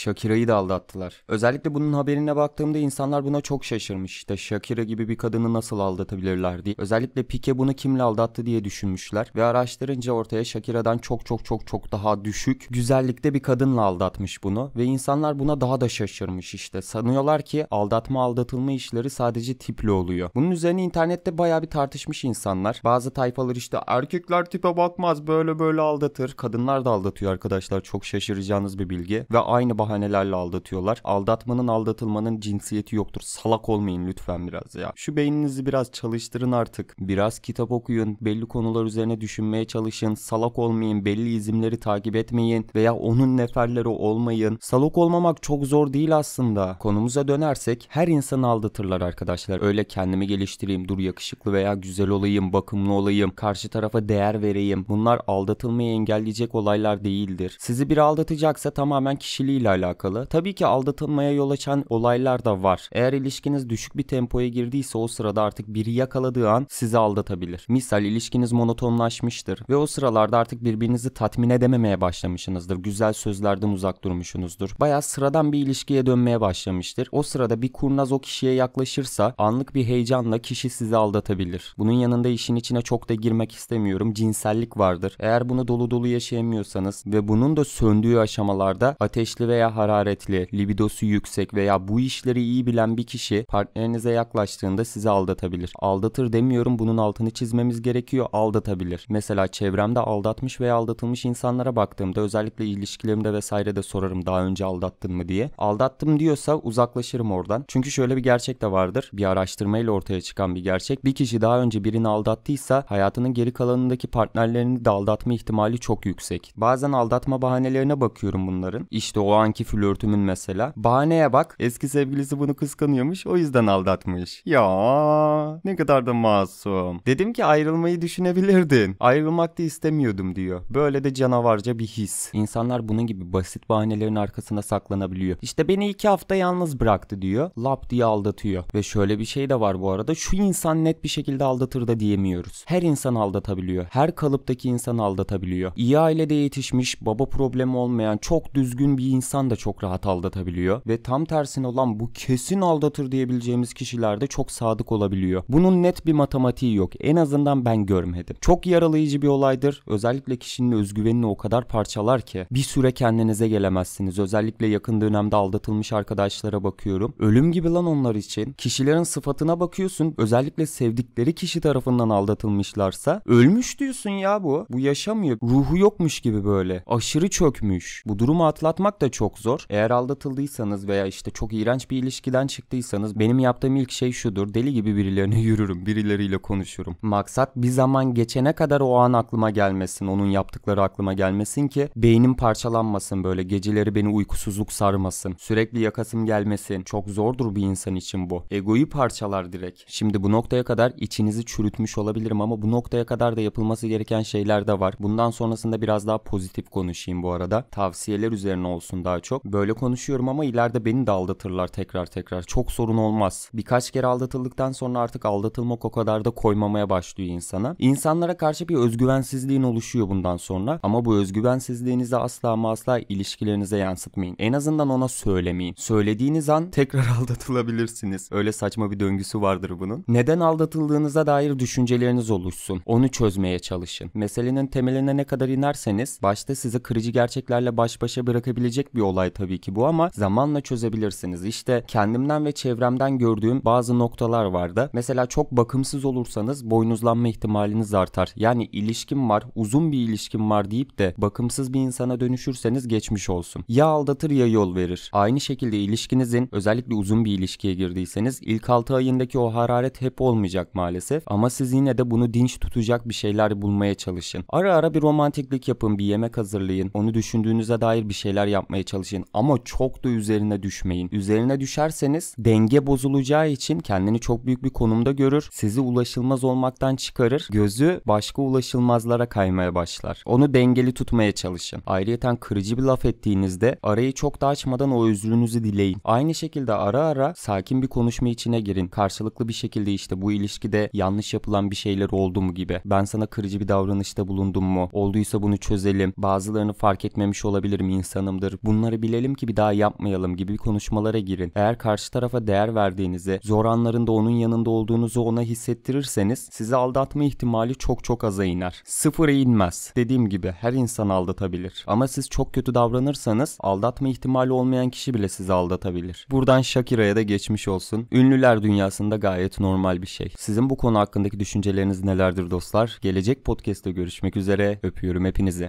Shakira'yı da aldattılar. Özellikle bunun haberine baktığımda insanlar buna çok şaşırmış. İşte Shakira gibi bir kadını nasıl aldatabilirler diye. Özellikle Pique bunu kimle aldattı diye düşünmüşler ve araştırınca ortaya Shakira'dan çok çok çok çok daha düşük güzellikte bir kadınla aldatmış bunu ve insanlar buna daha da şaşırmış işte. Sanıyorlar ki aldatma aldatılma işleri sadece tiple oluyor. Bunun üzerine internette baya bir tartışmış insanlar. Bazı tayfalar işte erkekler tipe bakmaz böyle böyle aldatır. Kadınlar da aldatıyor arkadaşlar çok şaşıracağınız bir bilgi ve aynı bahsettiğim bahanelerle aldatıyorlar. Aldatmanın aldatılmanın cinsiyeti yoktur. Salak olmayın lütfen biraz ya. Şu beyninizi biraz çalıştırın artık. Biraz kitap okuyun. Belli konular üzerine düşünmeye çalışın. Salak olmayın. Belli izimleri takip etmeyin. Veya onun neferleri olmayın. Salak olmamak çok zor değil aslında. Konumuza dönersek her insanı aldatırlar arkadaşlar. Öyle kendimi geliştireyim. Dur yakışıklı veya güzel olayım. Bakımlı olayım. Karşı tarafa değer vereyim. Bunlar aldatılmayı engelleyecek olaylar değildir. Sizi bir aldatacaksa tamamen kişiliğiyle alakalı alakalı. Tabii ki aldatılmaya yol açan olaylar da var. Eğer ilişkiniz düşük bir tempoya girdiyse o sırada artık biri yakaladığı an sizi aldatabilir. Misal ilişkiniz monotonlaşmıştır ve o sıralarda artık birbirinizi tatmin edememeye başlamışsınızdır. Güzel sözlerden uzak durmuşsunuzdur. Baya sıradan bir ilişkiye dönmeye başlamıştır. O sırada bir kurnaz o kişiye yaklaşırsa anlık bir heyecanla kişi sizi aldatabilir. Bunun yanında işin içine çok da girmek istemiyorum. Cinsellik vardır. Eğer bunu dolu dolu yaşayamıyorsanız ve bunun da söndüğü aşamalarda ateşli veya hararetli, libidosu yüksek veya bu işleri iyi bilen bir kişi partnerinize yaklaştığında sizi aldatabilir. Aldatır demiyorum bunun altını çizmemiz gerekiyor. Aldatabilir. Mesela çevremde aldatmış veya aldatılmış insanlara baktığımda özellikle ilişkilerimde vesaire de sorarım daha önce aldattın mı diye. Aldattım diyorsa uzaklaşırım oradan. Çünkü şöyle bir gerçek de vardır. Bir araştırmayla ortaya çıkan bir gerçek. Bir kişi daha önce birini aldattıysa hayatının geri kalanındaki partnerlerini de aldatma ihtimali çok yüksek. Bazen aldatma bahanelerine bakıyorum bunların. İşte o anki ilki flörtümün mesela. Bahaneye bak eski sevgilisi bunu kıskanıyormuş o yüzden aldatmış. Ya ne kadar da masum. Dedim ki ayrılmayı düşünebilirdin. Ayrılmak da istemiyordum diyor. Böyle de canavarca bir his. İnsanlar bunun gibi basit bahanelerin arkasına saklanabiliyor. İşte beni iki hafta yalnız bıraktı diyor. Lap diye aldatıyor. Ve şöyle bir şey de var bu arada. Şu insan net bir şekilde aldatır da diyemiyoruz. Her insan aldatabiliyor. Her kalıptaki insan aldatabiliyor. İyi ailede yetişmiş, baba problemi olmayan, çok düzgün bir insan insan da çok rahat aldatabiliyor ve tam tersine olan bu kesin aldatır diyebileceğimiz kişiler de çok sadık olabiliyor. Bunun net bir matematiği yok. En azından ben görmedim. Çok yaralayıcı bir olaydır. Özellikle kişinin özgüvenini o kadar parçalar ki bir süre kendinize gelemezsiniz. Özellikle yakın dönemde aldatılmış arkadaşlara bakıyorum. Ölüm gibi lan onlar için. Kişilerin sıfatına bakıyorsun. Özellikle sevdikleri kişi tarafından aldatılmışlarsa ölmüş diyorsun ya bu. Bu yaşamıyor. Ruhu yokmuş gibi böyle. Aşırı çökmüş. Bu durumu atlatmak da çok çok zor. Eğer aldatıldıysanız veya işte çok iğrenç bir ilişkiden çıktıysanız benim yaptığım ilk şey şudur. Deli gibi birilerine yürürüm, birileriyle konuşurum. Maksat bir zaman geçene kadar o an aklıma gelmesin, onun yaptıkları aklıma gelmesin ki beynim parçalanmasın böyle. Geceleri beni uykusuzluk sarmasın. Sürekli yakasım gelmesin. Çok zordur bir insan için bu. Egoyu parçalar direkt. Şimdi bu noktaya kadar içinizi çürütmüş olabilirim ama bu noktaya kadar da yapılması gereken şeyler de var. Bundan sonrasında biraz daha pozitif konuşayım bu arada. Tavsiyeler üzerine olsun daha çok. Böyle konuşuyorum ama ileride beni de aldatırlar tekrar tekrar. Çok sorun olmaz. Birkaç kere aldatıldıktan sonra artık aldatılmak o kadar da koymamaya başlıyor insana. İnsanlara karşı bir özgüvensizliğin oluşuyor bundan sonra ama bu özgüvensizliğinizi asla ama asla ilişkilerinize yansıtmayın. En azından ona söylemeyin. Söylediğiniz an tekrar aldatılabilirsiniz. Öyle saçma bir döngüsü vardır bunun. Neden aldatıldığınıza dair düşünceleriniz oluşsun. Onu çözmeye çalışın. Meselenin temeline ne kadar inerseniz başta sizi kırıcı gerçeklerle baş başa bırakabilecek bir olay tabii ki bu ama zamanla çözebilirsiniz. İşte kendimden ve çevremden gördüğüm bazı noktalar vardı. Mesela çok bakımsız olursanız boynuzlanma ihtimaliniz artar. Yani ilişkim var, uzun bir ilişkim var deyip de bakımsız bir insana dönüşürseniz geçmiş olsun. Ya aldatır ya yol verir. Aynı şekilde ilişkinizin özellikle uzun bir ilişkiye girdiyseniz ilk 6 ayındaki o hararet hep olmayacak maalesef ama siz yine de bunu dinç tutacak bir şeyler bulmaya çalışın. Ara ara bir romantiklik yapın, bir yemek hazırlayın. Onu düşündüğünüze dair bir şeyler yapmaya çalışın çalışın ama çok da üzerine düşmeyin. Üzerine düşerseniz denge bozulacağı için kendini çok büyük bir konumda görür. Sizi ulaşılmaz olmaktan çıkarır. Gözü başka ulaşılmazlara kaymaya başlar. Onu dengeli tutmaya çalışın. Ayrıyeten kırıcı bir laf ettiğinizde arayı çok da açmadan o özrünüzü dileyin. Aynı şekilde ara ara sakin bir konuşma içine girin. Karşılıklı bir şekilde işte bu ilişkide yanlış yapılan bir şeyler oldu mu gibi. Ben sana kırıcı bir davranışta bulundum mu? Olduysa bunu çözelim. Bazılarını fark etmemiş olabilirim insanımdır. Bunlar bunları bilelim ki bir daha yapmayalım gibi konuşmalara girin. Eğer karşı tarafa değer verdiğinizi, zor anlarında onun yanında olduğunuzu ona hissettirirseniz sizi aldatma ihtimali çok çok aza iner. Sıfıra inmez. Dediğim gibi her insan aldatabilir. Ama siz çok kötü davranırsanız aldatma ihtimali olmayan kişi bile sizi aldatabilir. Buradan Shakira'ya da geçmiş olsun. Ünlüler dünyasında gayet normal bir şey. Sizin bu konu hakkındaki düşünceleriniz nelerdir dostlar? Gelecek podcast'te görüşmek üzere. Öpüyorum hepinizi.